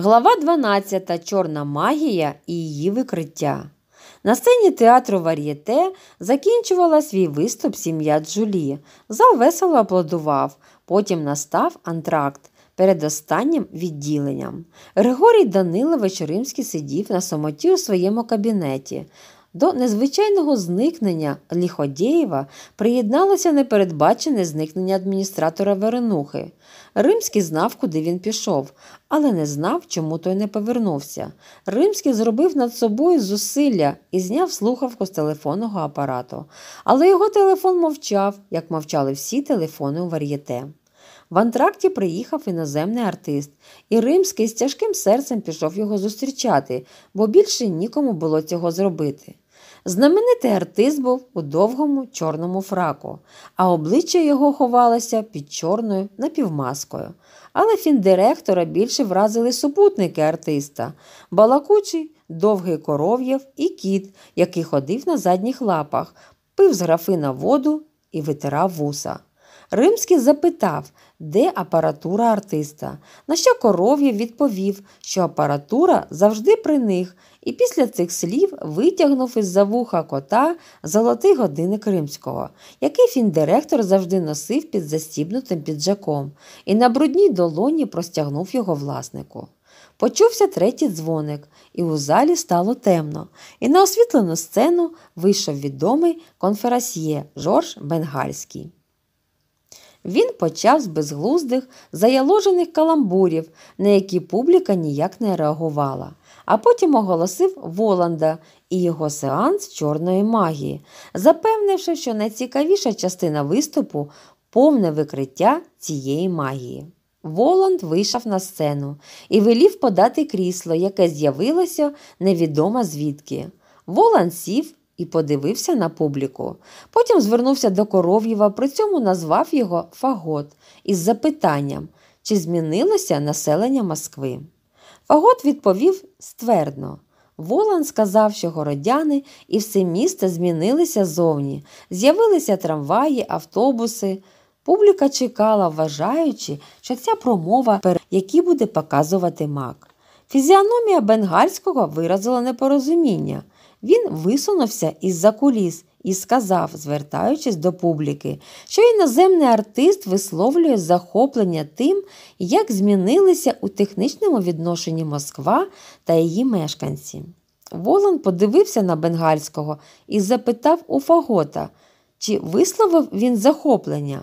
Глава 12. Чорна магія і її викриття. На сцені театру Вар'єте закінчувала свій виступ сім'я Джулі. Зал весело аплодував. Потім настав антракт перед останнім відділенням. Григорій Данилович Римський сидів на самоті у своєму кабінеті. До незвичайного зникнення Ліходєєва приєдналося непередбачене зникнення адміністратора Веренухи. Римський знав, куди він пішов, але не знав, чому той не повернувся. Римський зробив над собою зусилля і зняв слухавку з телефонного апарату. Але його телефон мовчав, як мовчали всі телефони у вар'єте. В антракті приїхав іноземний артист, і римський з тяжким серцем пішов його зустрічати, бо більше нікому було цього зробити. Знаменитий артист був у довгому чорному фраку, а обличчя його ховалося під чорною напівмаскою. Але фіндиректора більше вразили супутники артиста балакучий, довгий коров'яв і кіт, який ходив на задніх лапах, пив з графина воду і витирав вуса. Римський запитав, де апаратура артиста, на що коров'єв відповів, що апаратура завжди при них, і після цих слів витягнув із за вуха кота золотий годинник римського, який фіндиректор завжди носив під застібнутим піджаком, і на брудній долоні простягнув його власнику. Почувся третій дзвоник, і у залі стало темно, і на освітлену сцену вийшов відомий конферасьє Жорж Бенгальський. Він почав з безглуздих, заяложених каламбурів, на які публіка ніяк не реагувала, а потім оголосив Воланда і його сеанс чорної магії, запевнивши, що найцікавіша частина виступу повне викриття цієї магії. Воланд вийшов на сцену і велів подати крісло, яке з'явилося невідомо звідки. Воланд сів і подивився на публіку. Потім звернувся до коров'єва, при цьому назвав його Фагот із запитанням, чи змінилося населення Москви. Фагот відповів ствердно. Волан сказав, що городяни і все місто змінилися зовні, з'явилися трамваї, автобуси. Публіка чекала, вважаючи, що ця промова, які буде показувати мак. Фізіономія бенгальського виразила непорозуміння. Він висунувся із-за куліс і сказав, звертаючись до публіки, що іноземний артист висловлює захоплення тим, як змінилися у технічному відношенні Москва та її мешканці. Волан подивився на бенгальського і запитав у Фагота, чи висловив він захоплення.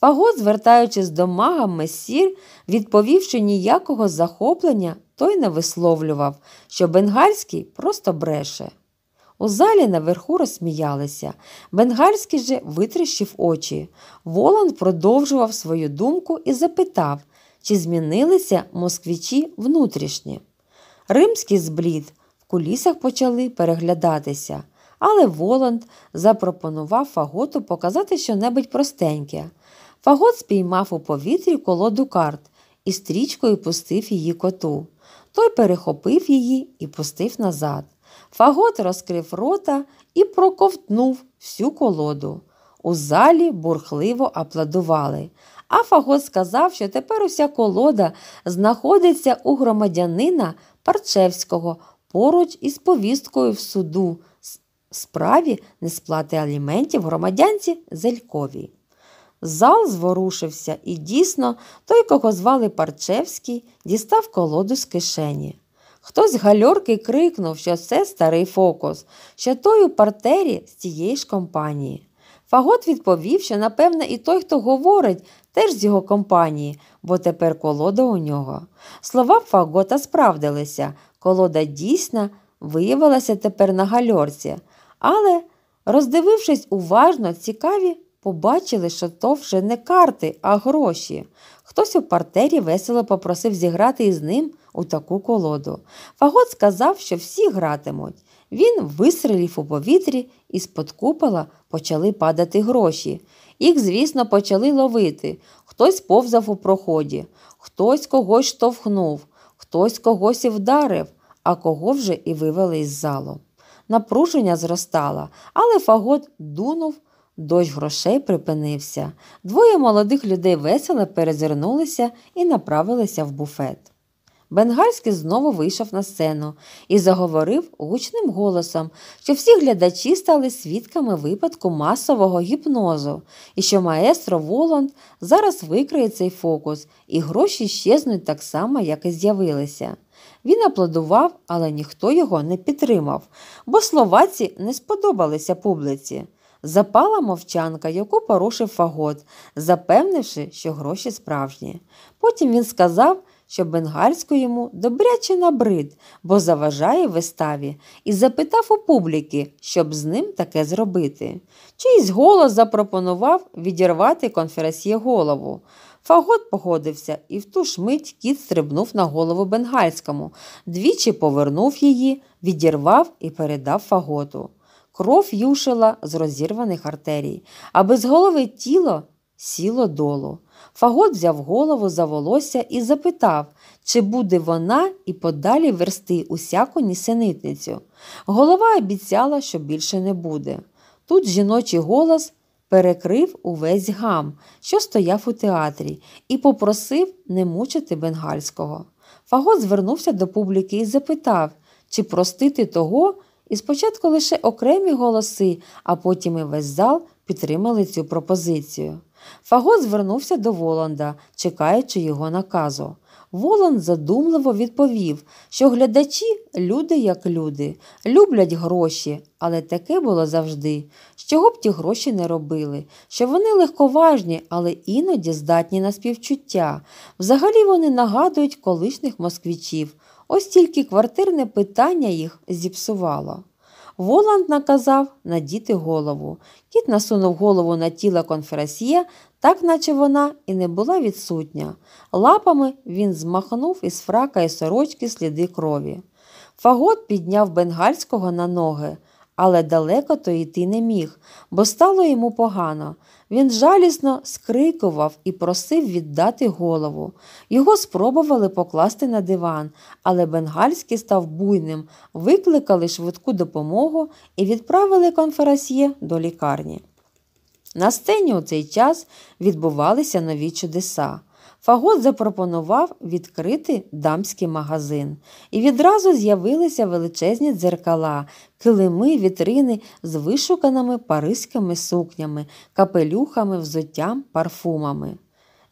Фагот, звертаючись до мага Месір, відповів, що ніякого захоплення той не висловлював, що бенгальський просто бреше. У залі наверху розсміялися. Бенгальський же витріщив очі. Волан продовжував свою думку і запитав, чи змінилися москвічі внутрішні. Римський зблід в кулісах почали переглядатися, але Воланд запропонував фаготу показати щонебудь простеньке. Фагот спіймав у повітрі колоду карт і стрічкою пустив її коту. Той перехопив її і пустив назад. Фагот розкрив рота і проковтнув всю колоду. У залі бурхливо аплодували. А Фагот сказав, що тепер уся колода знаходиться у громадянина Парчевського поруч із повісткою в суду справі несплати аліментів громадянці зелькові. Зал зворушився, і дійсно, той, кого звали Парчевський, дістав колоду з кишені. Хтось з гальорки крикнув, що це старий фокус, що той у партері з тієї ж компанії. Фагот відповів, що, напевне, і той, хто говорить, теж з його компанії, бо тепер колода у нього. Слова Фагота справдилися, колода дійсна виявилася тепер на гальорці, але, роздивившись уважно, цікаві, побачили, що то вже не карти, а гроші. Хтось у партері весело попросив зіграти із ним у таку колоду. Фагот сказав, що всі гратимуть. Він вистрелів у повітрі і з-под купола почали падати гроші. Їх, звісно, почали ловити. Хтось повзав у проході, хтось когось штовхнув, хтось когось і вдарив, а кого вже і вивели із залу. Напруження зростало, але фагот дунув. Дощ грошей припинився. Двоє молодих людей весело перезирнулися і направилися в буфет. Бенгальський знову вийшов на сцену і заговорив гучним голосом, що всі глядачі стали свідками випадку масового гіпнозу і що маестро Воланд зараз викриє цей фокус, і гроші щезнуть так само, як і з'явилися. Він аплодував, але ніхто його не підтримав, бо словаці не сподобалися публіці. Запала мовчанка, яку порушив фагот, запевнивши, що гроші справжні. Потім він сказав, що бенгальську йому добряче набрид, бо заважає виставі, і запитав у публіки, щоб з ним таке зробити. Чийсь голос запропонував відірвати конференсьє голову. Фагот погодився, і в ту ж мить кіт стрибнув на голову бенгальському, двічі повернув її, відірвав і передав фаготу кров юшила з розірваних артерій, а без голови тіло сіло долу. Фагот взяв голову за волосся і запитав, чи буде вона і подалі версти усяку нісенитницю. Голова обіцяла, що більше не буде. Тут жіночий голос перекрив увесь гам, що стояв у театрі, і попросив не мучити бенгальського. Фагот звернувся до публіки і запитав, чи простити того, і спочатку лише окремі голоси, а потім і весь зал підтримали цю пропозицію. Фагот звернувся до Воланда, чекаючи його наказу. Воланд задумливо відповів, що глядачі люди як люди, люблять гроші, але таке було завжди, чого б ті гроші не робили, що вони легковажні, але іноді здатні на співчуття. Взагалі вони нагадують колишніх москвічів, Ось тільки квартирне питання їх зіпсувало. Воланд наказав надіти голову. Кіт насунув голову на тіло конфересьє, так наче вона і не була відсутня. Лапами він змахнув із фрака і сорочки сліди крові. Фагот підняв бенгальського на ноги, але далеко то йти не міг, бо стало йому погано. Він жалісно скрикував і просив віддати голову. Його спробували покласти на диван, але бенгальський став буйним, викликали швидку допомогу і відправили конферасьє до лікарні. На сцені у цей час відбувалися нові чудеса. Фагот запропонував відкрити дамський магазин, і відразу з'явилися величезні дзеркала, килими, вітрини з вишуканими паризькими сукнями, капелюхами, взуттям, парфумами.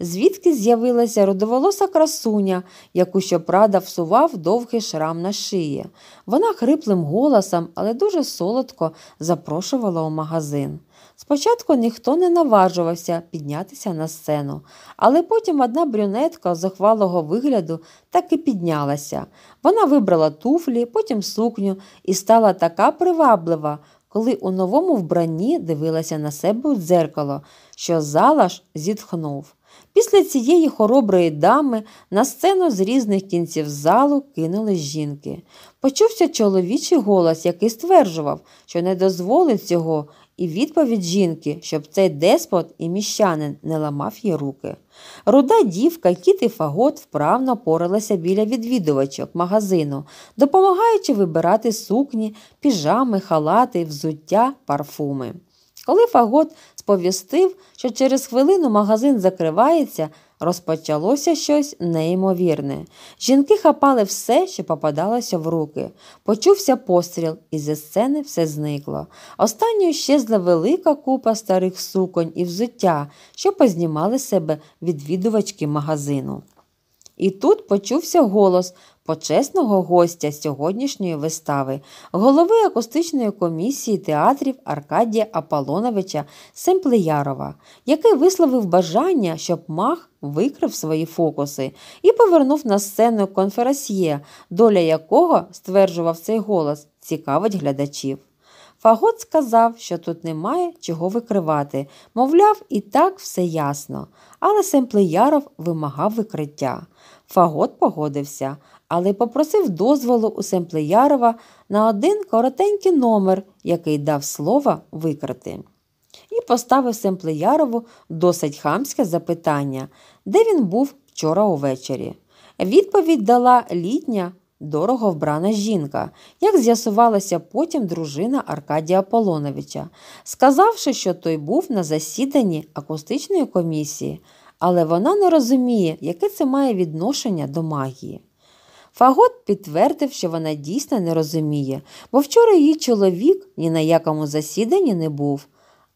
Звідки з'явилася родоволоса красуня, яку щоправда всував довгий шрам на шиї. Вона хриплим голосом, але дуже солодко запрошувала у магазин. Спочатку ніхто не наважувався піднятися на сцену, але потім одна брюнетка захвалого вигляду так і піднялася. Вона вибрала туфлі, потім сукню і стала така приваблива, коли у новому вбранні дивилася на себе дзеркало, що зала ж зітхнув. Після цієї хороброї дами на сцену з різних кінців залу кинули жінки. Почувся чоловічий голос, який стверджував, що не дозволить цього, і відповідь жінки, щоб цей деспот і міщанин не ламав їй руки. Руда дівка, кіт і фагот вправно поралися біля відвідувачок магазину, допомагаючи вибирати сукні, піжами, халати, взуття, парфуми. Коли фагот сповістив, що через хвилину магазин закривається, розпочалося щось неймовірне. Жінки хапали все, що попадалося в руки. Почувся постріл, і зі сцени все зникло. Останньою щезла велика купа старих суконь і взуття, що познімали себе відвідувачки магазину. І тут почувся голос, почесного гостя сьогоднішньої вистави, голови акустичної комісії театрів Аркадія Аполоновича Семплеярова, який висловив бажання, щоб мах викрив свої фокуси і повернув на сцену конферасьє, доля якого стверджував цей голос, цікавить глядачів. Фагот сказав, що тут немає чого викривати, мовляв, і так все ясно, але Семплеяров вимагав викриття. Фагот погодився, але попросив дозволу у Семплеярова на один коротенький номер, який дав слово викрити. І поставив Семплеярову досить хамське запитання, де він був вчора увечері. Відповідь дала літня, дорого вбрана жінка, як з'ясувалася потім дружина Аркадія Полоновича, сказавши, що той був на засіданні акустичної комісії, але вона не розуміє, яке це має відношення до магії. Фагот підтвердив, що вона дійсно не розуміє, бо вчора її чоловік ні на якому засіданні не був,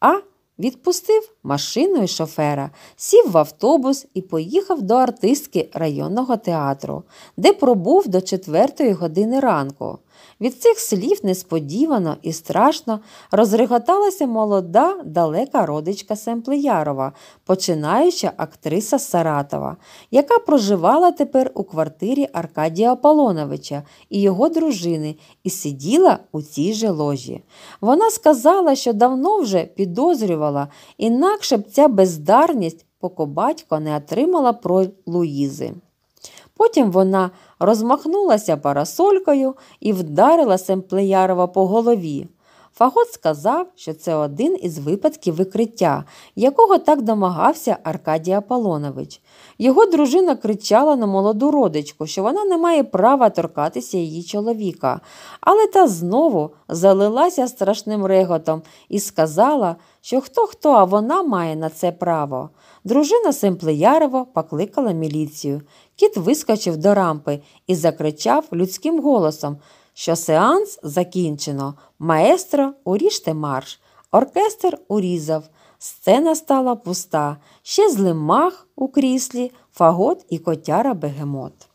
а відпустив машину і шофера, сів в автобус і поїхав до артистки районного театру, де пробув до четвертої години ранку. Від цих слів несподівано і страшно розреготалася молода далека родичка Семплеярова, починаюча актриса Саратова, яка проживала тепер у квартирі Аркадія Аполоновича і його дружини і сиділа у цій же ложі. Вона сказала, що давно вже підозрювала, інакше б ця бездарність покобатько не отримала про Луїзи. Потім вона розмахнулася парасолькою і вдарила Семплеярова по голові. Фагот сказав, що це один із випадків викриття, якого так домагався Аркадій Аполонович. Його дружина кричала на молоду родичку, що вона не має права торкатися її чоловіка, але та знову залилася страшним реготом і сказала, що хто хто, а вона має на це право. Дружина Семплеярова покликала міліцію. Кіт вискочив до рампи і закричав людським голосом що сеанс закінчено, маестро уріжте марш, оркестр урізав, сцена стала пуста, ще злим мах у кріслі, фагот і котяра бегемот.